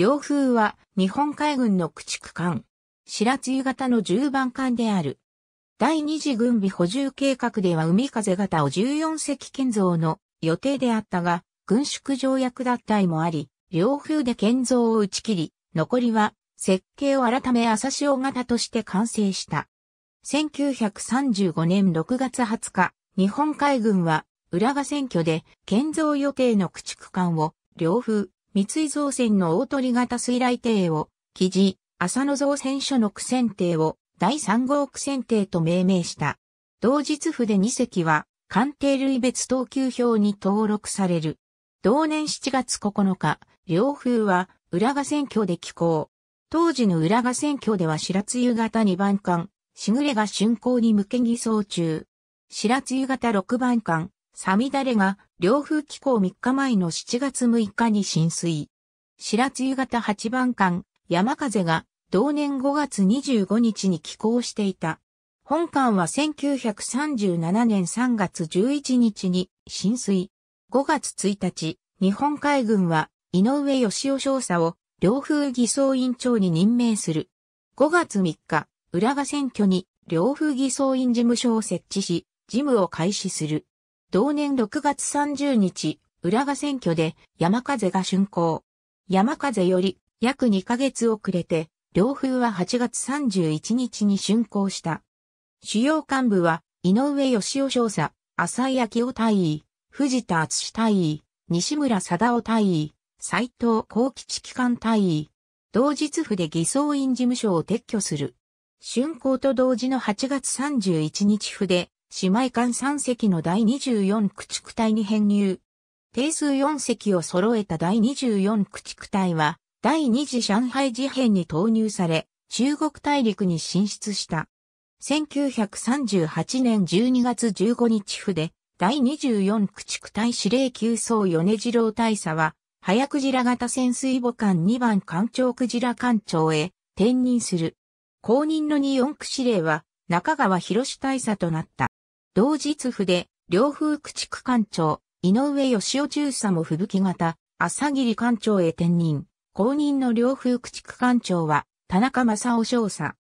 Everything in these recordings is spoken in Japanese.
両風は日本海軍の駆逐艦。白露型の10番艦である。第二次軍備補充計画では海風型を14隻建造の予定であったが、軍縮条約脱退もあり、両風で建造を打ち切り、残りは設計を改め朝潮型として完成した。1935年6月20日、日本海軍は浦賀選挙で建造予定の駆逐艦を両風三井造船の大鳥型水雷艇を、記事、浅野造船所の苦戦艇を、第三号苦戦艇と命名した。同日筆で2隻は、艦艇類別等級表に登録される。同年7月9日、両風は、浦賀選挙で寄港。当時の浦賀選挙では白露型二番艦、しぐれが竣工に向け偽装中。白露型六番艦、サミダレが、両風機構3日前の7月6日に浸水。白露型8番艦、山風が、同年5月25日に寄港していた。本館は1937年3月11日に浸水。5月1日、日本海軍は、井上義雄少佐を、両風偽装委員長に任命する。5月3日、浦賀選挙に、両風偽装委員事務所を設置し、事務を開始する。同年6月30日、浦賀選挙で山風が竣工。山風より約2ヶ月遅れて、両風は8月31日に竣工した。主要幹部は、井上義雄少佐、浅井明夫大尉、藤田敦大尉、西村貞夫大尉、斎藤幸吉機関大尉。同日府で偽装院事務所を撤去する。竣工と同時の8月31日府で、姉妹艦3隻の第24駆逐隊に編入。定数4隻を揃えた第24駆逐隊は、第2次上海事変に投入され、中国大陸に進出した。1938年12月15日府で、第24駆逐隊司令級総米次郎大佐は、早クジラ型潜水母艦2番艦長クジラ艦長へ転任する。後任の24駆司令は中川博大佐となった。同日府で、両風駆逐艦長、井上義雄中佐も吹雪型、朝霧艦長へ転任。公認の両風駆逐艦長は、田中正夫少佐。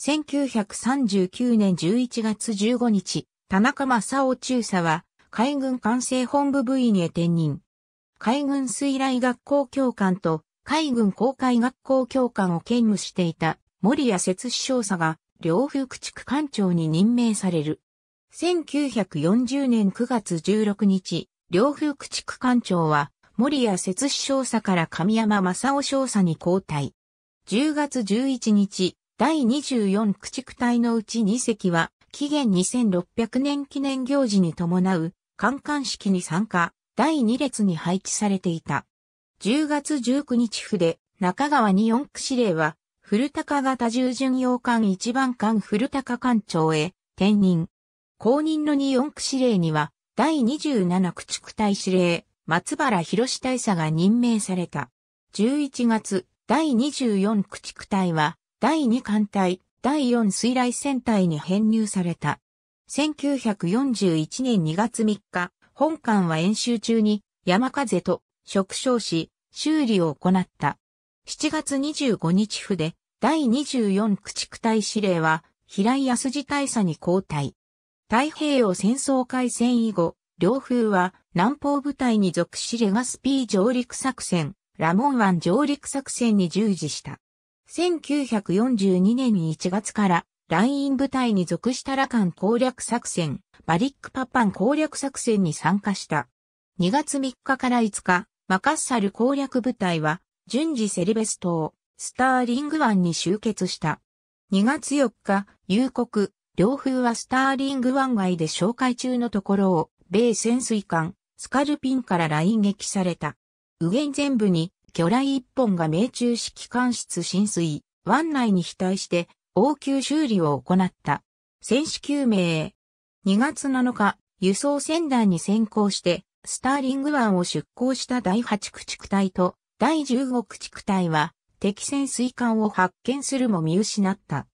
1939年11月15日、田中正夫中佐は、海軍管制本部部員へ転任。海軍水雷学校教官と海軍航海学校教官を兼務していた森谷節子少佐が両風駆逐艦長に任命される。1940年9月16日、両風駆逐艦長は、森谷節子少佐から神山正夫少佐に交代。10月11日、第24駆逐隊のうち2隻は、紀元2600年記念行事に伴う、観艦式に参加、第2列に配置されていた。10月19日府で、中川に4区指令は、古高型従巡洋艦一番艦古高艦長へ、転任。公認の2 4区司令には、第27駆逐隊司令、松原博大佐が任命された。11月、第24駆逐隊は、第2艦隊、第4水雷戦隊に編入された。1941年2月3日、本艦は演習中に山風と触傷し、修理を行った。7月25日府で、第24駆逐隊司令は、平井康次大佐に交代。太平洋戦争開戦以後、両風は南方部隊に属しレガスピー上陸作戦、ラモン湾上陸作戦に従事した。1942年に1月からライン部隊に属したラカン攻略作戦、バリックパパン攻略作戦に参加した。2月3日から5日、マカッサル攻略部隊は、順次セルベス島、スターリング湾に集結した。2月4日、夕刻、両風はスターリング湾外で紹介中のところを、米潜水艦、スカルピンから来撃された。右舷全部に、魚雷一本が命中し機関室浸水、湾内に被対して、応急修理を行った。戦士救命。2月7日、輸送船団に先行して、スターリング湾を出港した第8駆逐隊と第15駆逐隊は敵潜水艦を発見するも見失った。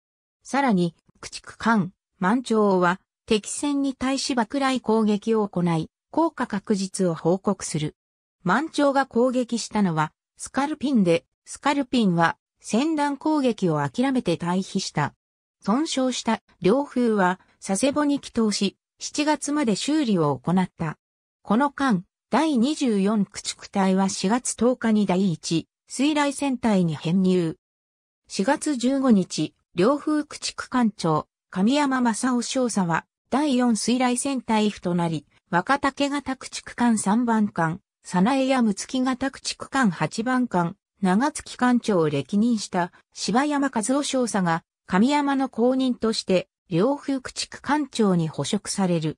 さらに駆逐艦、満潮は敵船に対し爆雷攻撃を行い、効果確実を報告する。満潮が攻撃したのはスカルピンで、スカルピンは戦乱攻撃を諦めて退避した。損傷した両風は佐世保に帰投し、7月まで修理を行った。この間、第24駆逐隊は4月10日に第1水雷戦隊に編入。4月15日、両風駆逐艦長、神山正夫少佐は、第四水雷戦隊府となり、若竹型駆逐艦3番艦、早苗や睦月型駆逐艦8番艦、長月艦長を歴任した柴山和夫少佐が、神山の後任として、両風駆逐艦長に捕食される。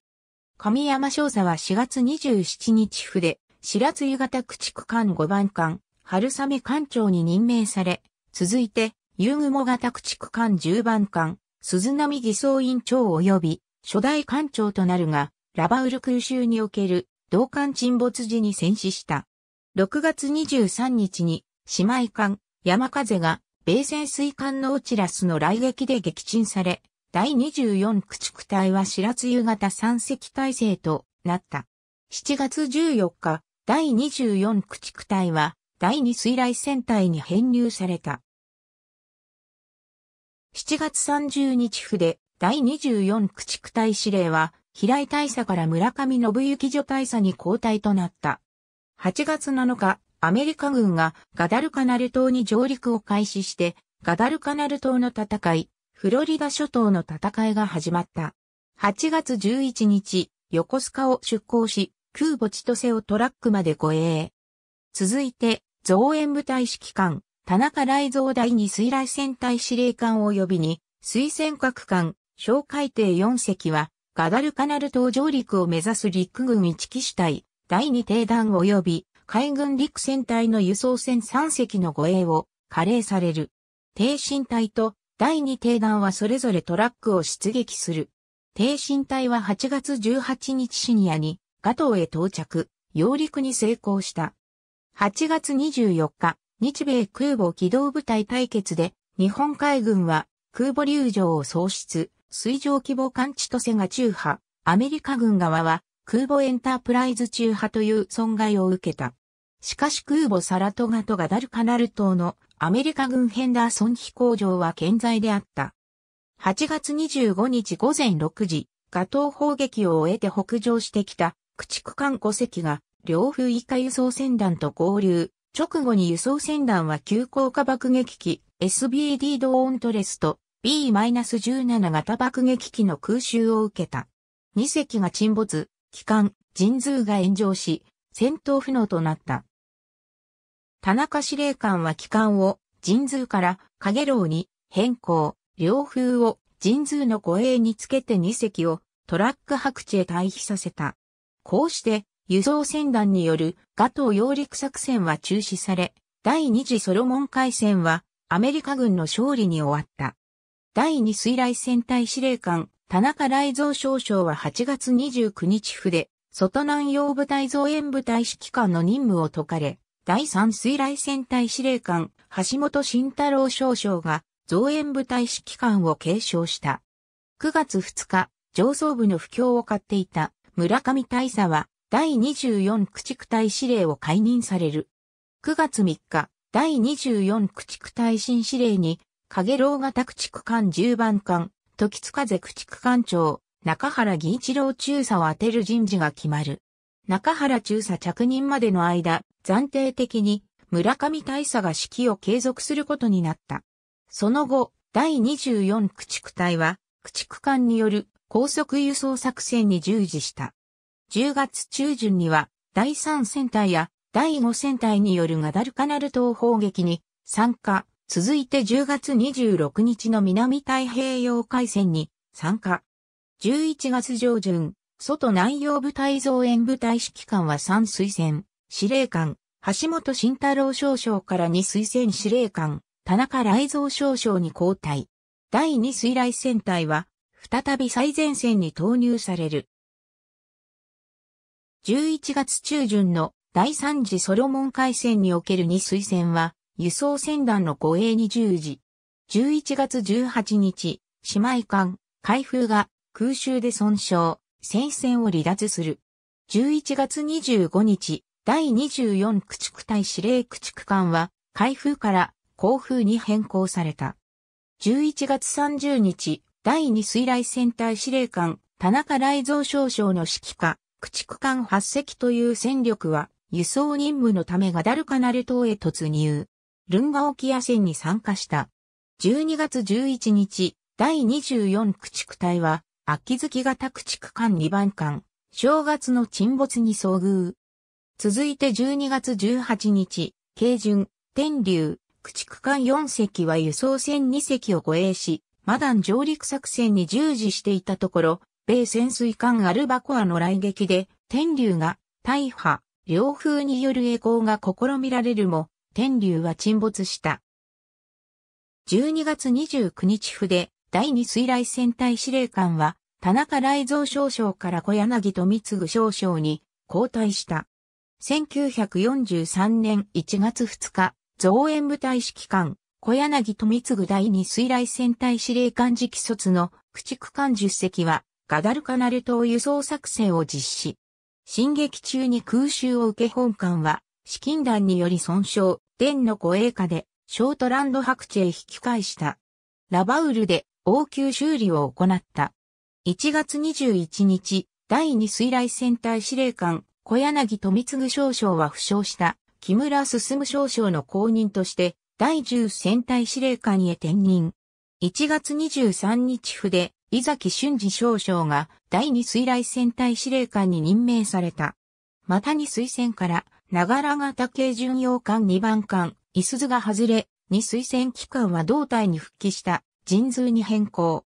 神山少佐は4月27日府で、白津湯型駆逐艦5番艦、春雨艦長に任命され、続いて、夕雲型駆逐艦10番艦、鈴波偽装員長及び初代艦長となるが、ラバウル空襲における同艦沈没時に戦死した。6月23日に姉妹艦山風が米潜水艦のオチラスの来撃で撃沈され、第24駆逐隊は白津夕方三隻体制となった。7月14日、第24駆逐隊は第2水雷戦隊に編入された。7月30日府で第24駆逐隊司令は、平井大佐から村上信之助大佐に交代となった。8月7日、アメリカ軍がガダルカナル島に上陸を開始して、ガダルカナル島の戦い、フロリダ諸島の戦いが始まった。8月11日、横須賀を出港し、空母千歳をトラックまで護衛。続いて、増援部隊指揮官、田中雷蔵第二水雷戦隊司令官及びに、水戦閣艦、小海艇4隻は、ガダルカナル島上陸を目指す陸軍一機師隊、第二艇団及び、海軍陸戦隊の輸送船3隻の護衛を、加齢される。艇身隊と第二艇団はそれぞれトラックを出撃する。艇身隊は8月18日深夜に、ガトーへ到着、揚陸に成功した。8月24日、日米空母機動部隊対決で、日本海軍は空母流上を喪失、水上規模艦とせが中波、アメリカ軍側は空母エンタープライズ中波という損害を受けた。しかし空母サラトガとガダルカナル島のアメリカ軍ヘンダーソン飛行場は健在であった。8月25日午前6時、ガト砲撃を終えて北上してきた駆逐艦5隻が両風以下輸送船団と合流、直後に輸送船団は急降下爆撃機 SBD ドーントレスと B-17 型爆撃機の空襲を受けた。2隻が沈没、機関、人数が炎上し、戦闘不能となった。田中司令官は機関を人数から影楼に変更、両風を人数の護衛につけて2隻をトラック白地へ退避させた。こうして輸送船団によるガトー揚陸作戦は中止され、第二次ソロモン海戦はアメリカ軍の勝利に終わった。第二水雷戦隊司令官、田中雷蔵少将は8月29日府で、外南洋部隊増援部隊指揮官の任務を解かれ、第三水雷戦隊司令官、橋本慎太郎少将が増援部隊指揮官を継承した。9月2日、上層部の不況を買っていた村上大佐は第24駆逐隊司令を解任される。9月3日、第24駆逐隊新司令に、影楼型駆逐艦10番艦、時津風駆逐艦長、中原義一郎中佐を当てる人事が決まる。中原中佐着任までの間、暫定的に村上大佐が指揮を継続することになった。その後、第24駆逐隊は、駆逐艦による高速輸送作戦に従事した。10月中旬には第3戦隊や第5戦隊によるガダルカナル島砲撃に参加、続いて10月26日の南太平洋海戦に参加。11月上旬、外南洋部隊増援部隊指揮官は3推薦、司令官、橋本慎太郎少将から2推薦司令官、田中雷蔵少将に交代。第2水雷戦隊は、再び最前線に投入される。11月中旬の第3次ソロモン海戦における二水戦は、輸送船団の護衛に従事。11月18日、姉妹艦、海風が空襲で損傷、戦線を離脱する。11月25日、第24駆逐隊司令駆逐艦は、海風から航風に変更された。11月30日、第2水雷戦隊司令官、田中雷蔵少将の指揮下、駆逐艦8隻という戦力は、輸送任務のためガダルカナル島へ突入。ルンガ沖野戦に参加した。12月11日、第24駆逐隊は、秋月型駆逐艦2番艦、正月の沈没に遭遇。続いて12月18日、京順、天竜、駆逐艦4隻は輸送船2隻を護衛し、マダン上陸作戦に従事していたところ、米潜水艦アルバコアの来撃で、天竜が大破、両風による栄光が試みられるも、天竜は沈没した。12月29日府で、第二水雷戦隊司令官は、田中雷蔵少将から小柳と三次少将に交代した。1943年1月2日、造園部隊指揮官、小柳と三次第二水雷戦隊司令官直卒の駆逐艦10隻は、ガダルカナル島輸送作戦を実施。進撃中に空襲を受け本艦は、資金弾により損傷、天の護衛下で、ショートランド白地へ引き返した。ラバウルで応急修理を行った。1月21日、第二水雷戦隊司令官、小柳富次少将は負傷した、木村進少将の後任として、第10戦隊司令官へ転任。1月23日筆、伊崎俊二少将が第二水雷戦隊司令官に任命された。またに水戦から、長良型系巡洋艦2番艦、伊鈴が外れ、二水戦機関は胴体に復帰した、人数に変更。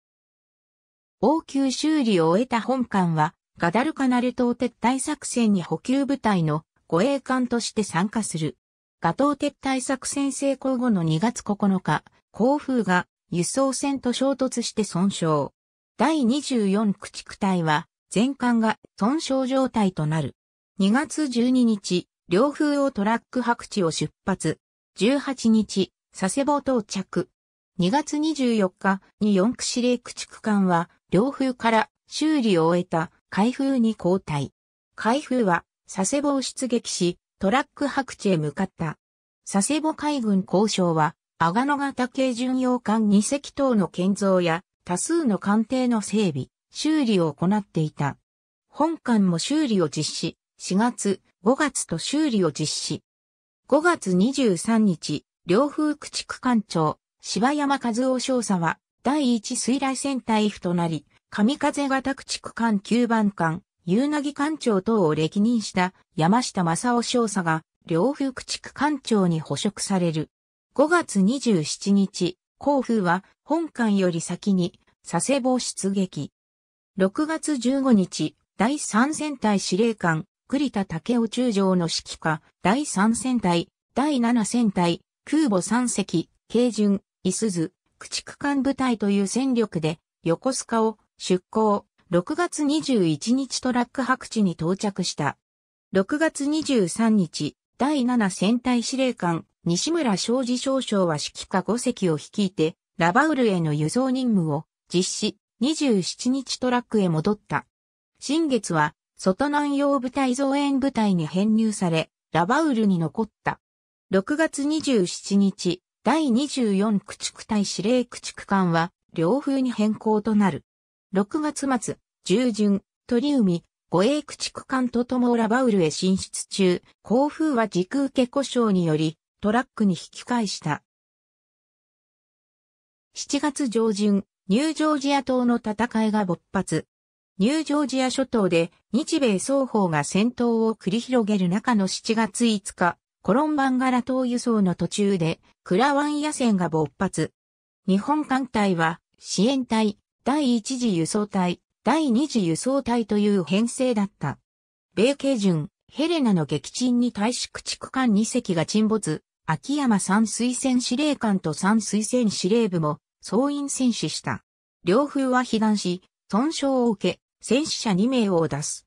応急修理を終えた本艦は、ガダルカナル島撤退作戦に補給部隊の護衛艦として参加する。ガ島撤退作戦成功後の2月9日、航風が輸送船と衝突して損傷。第24駆逐隊は、全艦が損傷状態となる。2月12日、両風をトラック白地を出発。18日、佐世保到着。2月24日に四駆司令駆逐艦は、両風から修理を終えた海風に交代。海風は佐世保を出撃し、トラック白地へ向かった。佐世保海軍交渉は、阿賀野型軽巡洋艦2隻等の建造や多数の艦艇の整備、修理を行っていた。本艦も修理を実施、4月、5月と修理を実施。5月23日、両風駆逐艦長、柴山和夫少佐は、第一水雷戦隊府となり、神風型駆逐艦9番艦、夕凪艦長等を歴任した山下正夫少佐が、両風駆逐艦長に捕食される。5月27日、甲府は本館より先に佐世保出撃。6月15日、第3戦隊司令官、栗田武雄中将の指揮下、第3戦隊、第7戦隊、空母3隻、軽巡、伊鈴、駆逐艦部隊という戦力で、横須賀を出港、6月21日トラック白地に到着した。6月23日、第7戦隊司令官、西村昌司少将は指揮下5隻を率いて、ラバウルへの輸送任務を実施、27日トラックへ戻った。新月は、外南洋部隊増援部隊に編入され、ラバウルに残った。6月27日、第24駆逐隊司令駆逐艦は、両風に変更となる。6月末、従順、鳥海、護衛駆逐艦とともラバウルへ進出中、航風は軸受け故障により、トラックに引き返した。7月上旬、ニュージョージア島の戦いが勃発。ニュージョージア諸島で日米双方が戦闘を繰り広げる中の7月5日、コロンバンガラ島輸送の途中でクラワン野戦が勃発。日本艦隊は支援隊、第1次輸送隊、第2次輸送隊という編成だった。米系順ヘレナの撃沈に対し駆逐艦2隻が沈没、秋山山水薦司令官と山水戦司令部も総員戦死した。両風は被弾し、損傷を受け、戦死者2名を出す。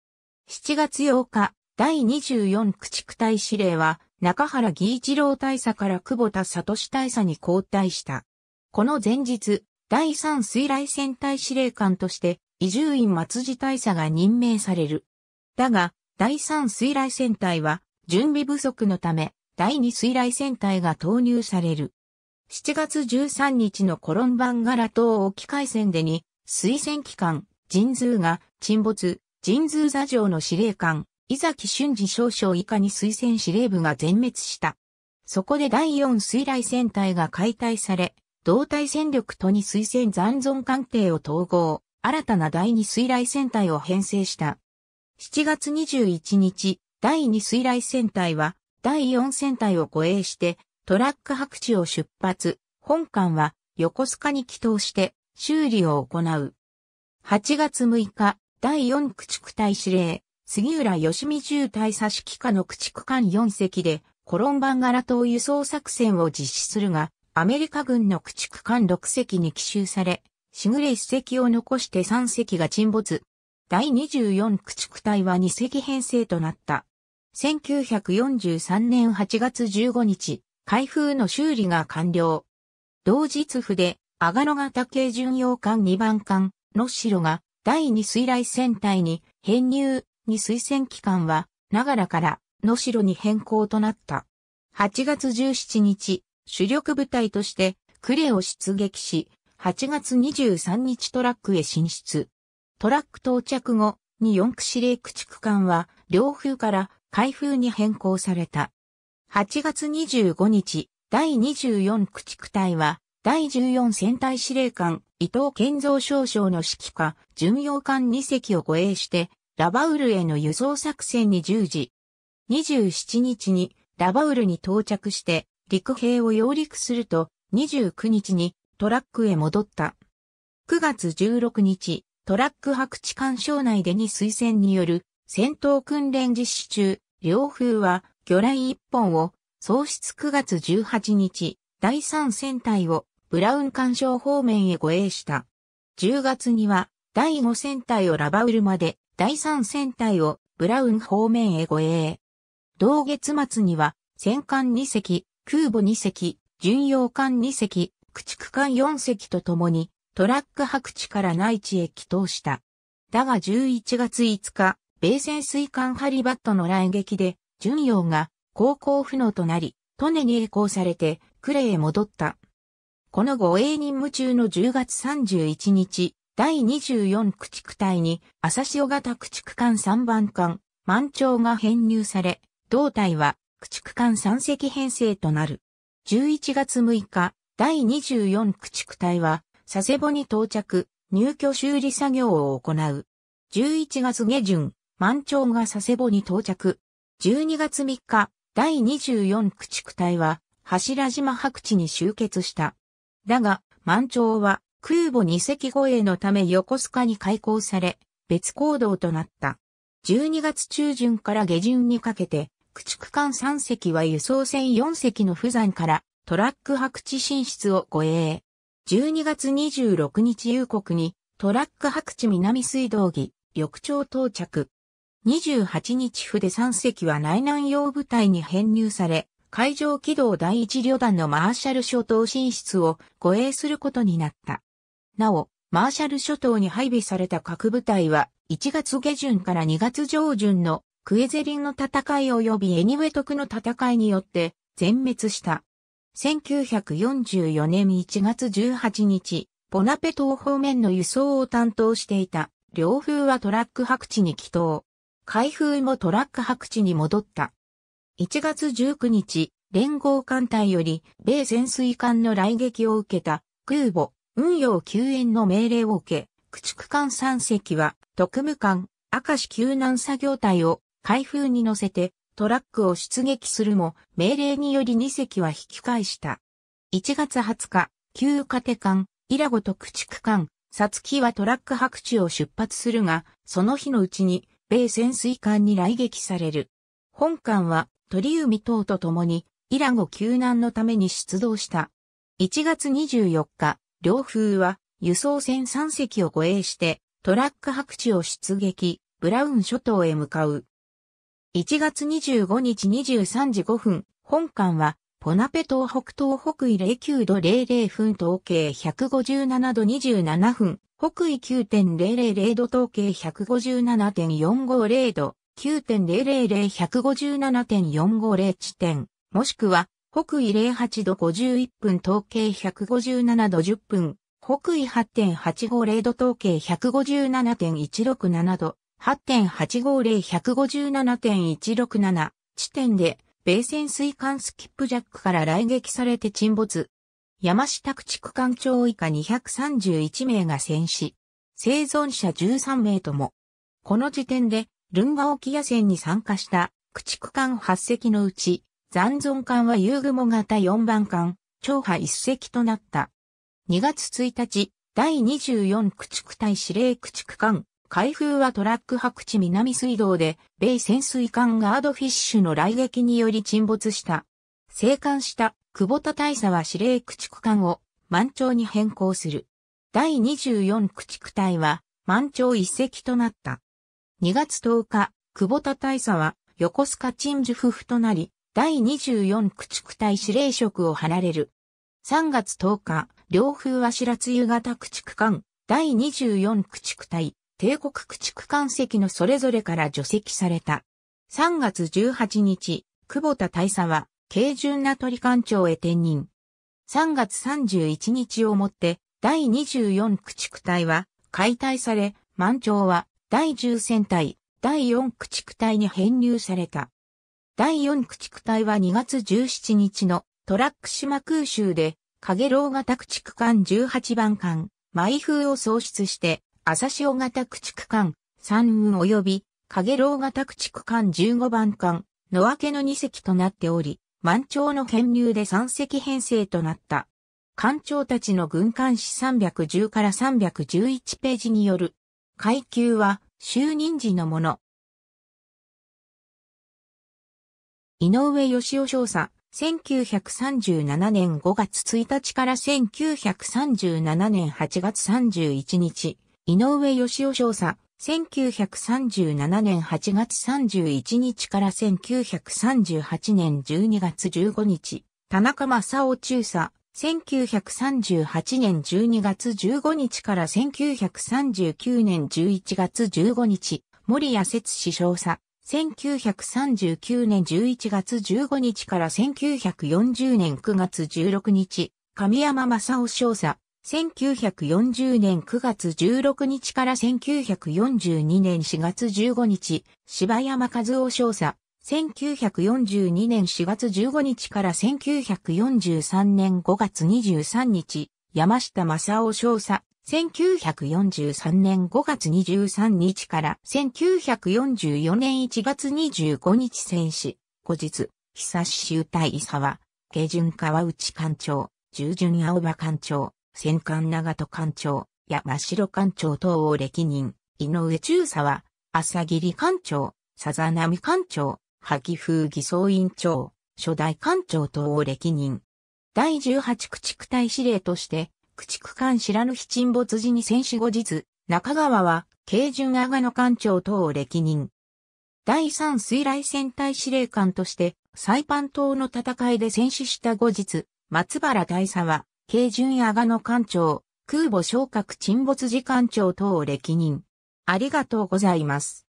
7月8日、第24駆逐隊司令は、中原義一郎大佐から久保田聡大佐に交代した。この前日、第3水雷戦隊司令官として、伊集院松次大佐が任命される。だが、第3水雷戦隊は、準備不足のため、第2水雷戦隊が投入される。7月13日のコロンバンガラ島沖海戦でに、水戦機関、神通が沈没、神通座城の司令官、伊崎俊二少将以下に水戦司令部が全滅した。そこで第4水雷戦隊が解体され、同体戦力とに水戦残存艦艇を統合、新たな第2水雷戦隊を編成した。7月21日、第2水雷戦隊は、第4戦隊を護衛して、トラック白地を出発、本艦は横須賀に帰投して、修理を行う。8月6日、第4駆逐隊司令、杉浦義美重隊差し機下の駆逐艦4隻で、コロンバン柄島輸送作戦を実施するが、アメリカ軍の駆逐艦6隻に奇襲され、しぐれ1隻を残して3隻が沈没。第24駆逐隊は2隻編成となった。1943年8月15日、開封の修理が完了。同日府で、阿賀野型系巡洋艦2番艦、の城が、第2水雷戦隊に編入、に推薦機関は、長良から、の城に変更となった。8月17日、主力部隊として、呉を出撃し、8月23日トラックへ進出。トラック到着後、に四駆司令駆逐艦は、両風から開封に変更された。8月25日、第24駆逐隊は、第14戦隊司令官、伊藤健造少将の指揮下、巡洋艦2隻を護衛して、ラバウルへの輸送作戦に従事。27日に、ラバウルに到着して、陸兵を揚陸すると、29日にトラックへ戻った。9月16日、トラック白地艦省内でに推薦による戦闘訓練実施中、両風は魚雷1本を喪失9月18日、第3戦隊をブラウン干渉方面へ護衛した。10月には第5戦隊をラバウルまで、第3戦隊をブラウン方面へ護衛。同月末には戦艦2隻、空母2隻、巡洋艦2隻、駆逐艦4隻と共にトラック白地から内地へ帰投した。だが11月5日、米潜水艦ハリバットの来撃で、巡洋が航行不能となり、トネに栄光されて、クレへ戻った。この後、英任務中の10月31日、第24駆逐隊に、朝潮型駆逐艦3番艦、満潮が編入され、同隊は駆逐艦3隻編成となる。11月6日、第24駆逐隊は、佐世保に到着、入居修理作業を行う。11月下旬、満潮が佐世保に到着。12月3日、第24駆逐隊は、柱島白地に集結した。だが、満潮は、空母2隻護衛のため横須賀に開港され、別行動となった。12月中旬から下旬にかけて、駆逐艦3隻は輸送船4隻の不山からトラック白地進出を護衛。12月26日夕刻にトラック白地南水道儀、翌朝到着。28日府で3隻は内南洋部隊に編入され、海上機動第一旅団のマーシャル諸島進出を護衛することになった。なお、マーシャル諸島に配備された各部隊は、1月下旬から2月上旬のクエゼリンの戦い及びエニウェトクの戦いによって全滅した。1944年1月18日、ボナペ島方面の輸送を担当していた、両風はトラック白地に帰投。開封もトラック白地に戻った。1月19日、連合艦隊より米潜水艦の来撃を受けた空母、運用救援の命令を受け、駆逐艦3隻は特務艦、明石救難作業隊を開封に乗せてトラックを出撃するも、命令により2隻は引き返した。1月20日、旧カテ艦、イラゴと駆逐艦、サツキはトラック白地を出発するが、その日のうちに米潜水艦に来撃される。本艦は鳥海等と共にイラゴ救難のために出動した。1月24日、両風は輸送船3隻を護衛してトラック白地を出撃、ブラウン諸島へ向かう。1月25日23時5分、本艦はポナペ島北東北緯09度00分統計157度27分、北緯9.000度統計157.450度、9.000157.450地点、もしくは、北緯08度51分統計157度10分、北緯8.850度統計157.167度、8.850157.167地点で米潜水艦スキップジャックから来撃されて沈没。山下駆逐艦長以下231名が戦死。生存者13名とも。この時点で、ルンガ沖野戦に参加した駆逐艦8隻のうち、残存艦は遊雲型4番艦、長波1隻となった。2月1日、第24駆逐隊司令駆逐艦、開封はトラック白地南水道で、米潜水艦ガードフィッシュの来撃により沈没した。生還した久保田大佐は司令駆逐艦を満潮に変更する。第24駆逐隊は満潮一隻となった。2月10日、久保田大佐は横須賀鎮守不婦となり、第24駆逐隊司令職を離れる。3月10日、両風は白津夕方駆逐艦、第24駆逐隊、帝国駆逐艦籍のそれぞれから除籍された。3月18日、久保田大佐は、軽順な鳥艦長へ転任。3月31日をもって、第24駆逐隊は解体され、満潮は第10戦隊、第4駆逐隊に編入された。第4駆逐隊は2月17日のトラック島空襲で、影楼型駆逐艦18番艦、マ風を創出して、朝潮型駆逐艦3雲及び影楼型駆逐艦15番艦の分けの2隻となっており、満潮の編入で3隻編成となった。艦長たちの軍艦史310から311ページによる。階級は就任時のもの。井上義雄少佐、1937年5月1日から1937年8月31日、井上義雄少佐、1937年8月31日から1938年12月15日、田中正夫中佐、1938年12月15日から1939年11月15日、森谷節師少佐、1939年11月15日から1940年9月16日、神山正夫少佐、1940年9月16日から1942年4月15日、芝山和夫少佐。1942年4月15日から1943年5月23日、山下正夫少佐。1943年5月23日から1944年1月25日戦死。後日、久し集大沢、下旬川内館長、従順青葉館長。戦艦長戸艦長、山城艦長等を歴任、井上中佐は、朝霧艦長、さざ波艦長、萩風偽装委員長、初代艦長等を歴任。第十八駆逐隊司令として、駆逐艦知らぬ沈没時に戦死後日、中川は、軽巡阿賀の艦長等を歴任。第三水雷戦隊司令官として、サイパン島の戦いで戦死した後日、松原大佐は、慶順や賀野艦長、空母昇格沈没時艦長等を歴任。ありがとうございます。